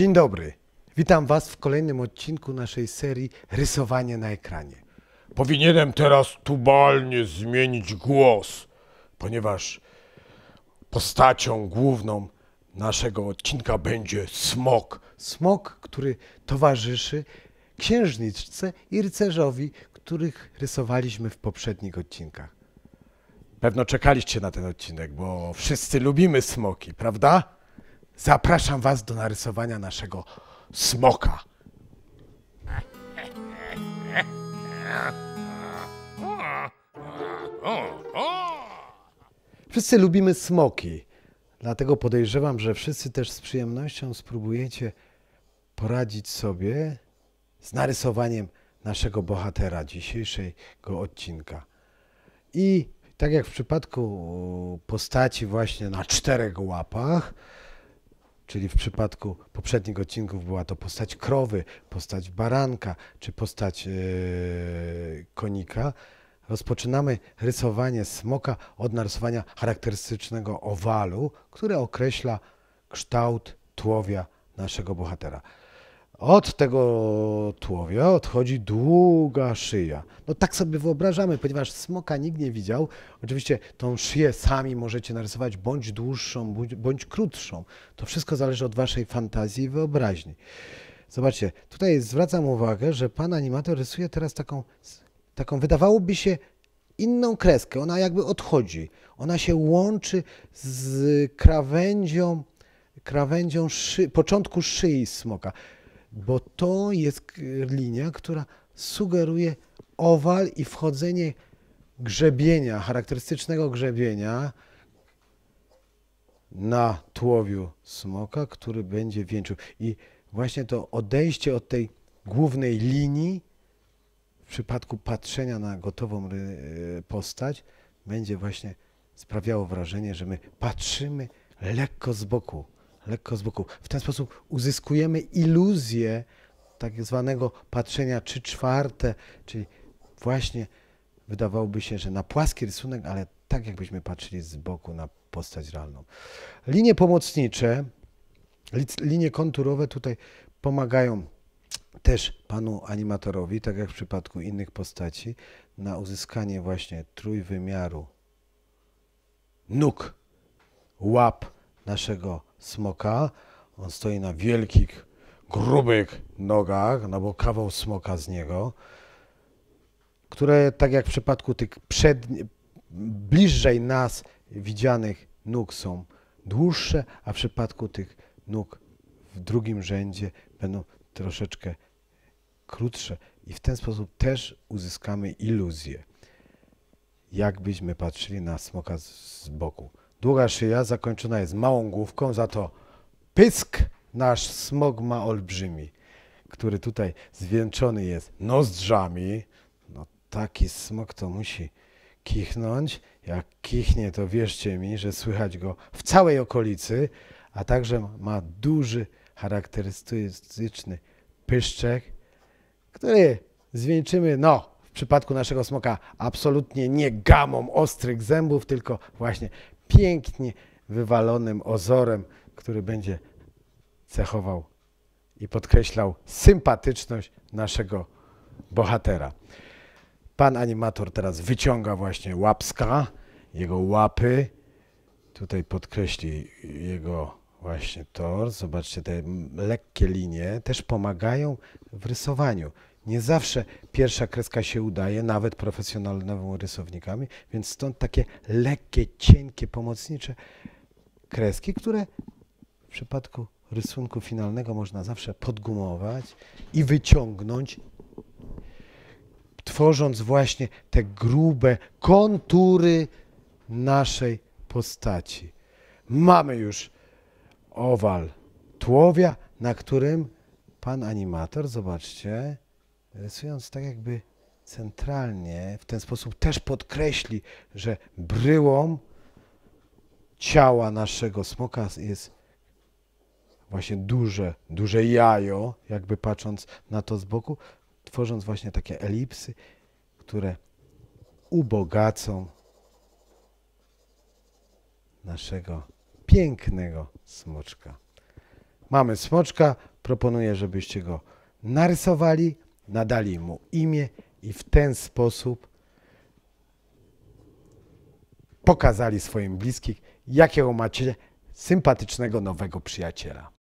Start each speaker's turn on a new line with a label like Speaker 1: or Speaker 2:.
Speaker 1: Dzień dobry. Witam Was w kolejnym odcinku naszej serii Rysowanie na ekranie. Powinienem teraz tubalnie zmienić głos, ponieważ postacią główną naszego odcinka będzie smok. Smok, który towarzyszy księżniczce i rycerzowi, których rysowaliśmy w poprzednich odcinkach. Pewno czekaliście na ten odcinek, bo wszyscy lubimy smoki, prawda? Zapraszam Was do narysowania naszego smoka. Wszyscy lubimy smoki, dlatego podejrzewam, że wszyscy też z przyjemnością spróbujecie poradzić sobie z narysowaniem naszego bohatera dzisiejszego odcinka. I tak jak w przypadku postaci właśnie na czterech łapach, czyli w przypadku poprzednich odcinków była to postać krowy, postać baranka czy postać e, konika, rozpoczynamy rysowanie smoka od narysowania charakterystycznego owalu, które określa kształt tłowia naszego bohatera. Od tego tułowia odchodzi długa szyja. No tak sobie wyobrażamy, ponieważ smoka nikt nie widział. Oczywiście tą szyję sami możecie narysować bądź dłuższą, bądź, bądź krótszą. To wszystko zależy od waszej fantazji i wyobraźni. Zobaczcie, tutaj zwracam uwagę, że pan animator rysuje teraz taką, taką wydawałoby się inną kreskę. Ona jakby odchodzi. Ona się łączy z krawędzią, krawędzią szy, początku szyi smoka bo to jest linia, która sugeruje owal i wchodzenie grzebienia, charakterystycznego grzebienia na tułowiu smoka, który będzie wieńczył. I właśnie to odejście od tej głównej linii w przypadku patrzenia na gotową e, postać będzie właśnie sprawiało wrażenie, że my patrzymy lekko z boku lekko z boku. W ten sposób uzyskujemy iluzję tak zwanego patrzenia trzy czwarte, czyli właśnie wydawałoby się, że na płaski rysunek, ale tak jakbyśmy patrzyli z boku na postać realną. Linie pomocnicze, linie konturowe tutaj pomagają też panu animatorowi, tak jak w przypadku innych postaci, na uzyskanie właśnie trójwymiaru nóg, łap, naszego smoka. On stoi na wielkich, grubych nogach, no bo kawał smoka z niego, które tak jak w przypadku tych przed, bliżej nas widzianych nóg są dłuższe, a w przypadku tych nóg w drugim rzędzie będą troszeczkę krótsze i w ten sposób też uzyskamy iluzję, jakbyśmy patrzyli na smoka z boku. Długa szyja zakończona jest małą główką, za to pysk nasz smog ma olbrzymi, który tutaj zwieńczony jest nozdrzami. No taki smog to musi kichnąć. Jak kichnie, to wierzcie mi, że słychać go w całej okolicy, a także ma duży, charakterystyczny pyszczek, który zwieńczymy, no, w przypadku naszego smoka absolutnie nie gamą ostrych zębów, tylko właśnie pięknie wywalonym ozorem, który będzie cechował i podkreślał sympatyczność naszego bohatera. Pan animator teraz wyciąga właśnie łapska, jego łapy. Tutaj podkreśli jego właśnie tor. Zobaczcie, te lekkie linie też pomagają w rysowaniu nie zawsze pierwsza kreska się udaje, nawet profesjonalnemu rysownikami więc stąd takie lekkie, cienkie, pomocnicze kreski, które w przypadku rysunku finalnego można zawsze podgumować i wyciągnąć, tworząc właśnie te grube kontury naszej postaci. Mamy już owal tłowia, na którym pan animator, zobaczcie, rysując tak jakby centralnie, w ten sposób też podkreśli, że bryłą ciała naszego smoka jest właśnie duże, duże jajo, jakby patrząc na to z boku, tworząc właśnie takie elipsy, które ubogacą naszego pięknego smoczka. Mamy smoczka, proponuję, żebyście go narysowali nadali mu imię i w ten sposób pokazali swoim bliskich, jakiego macie sympatycznego nowego przyjaciela.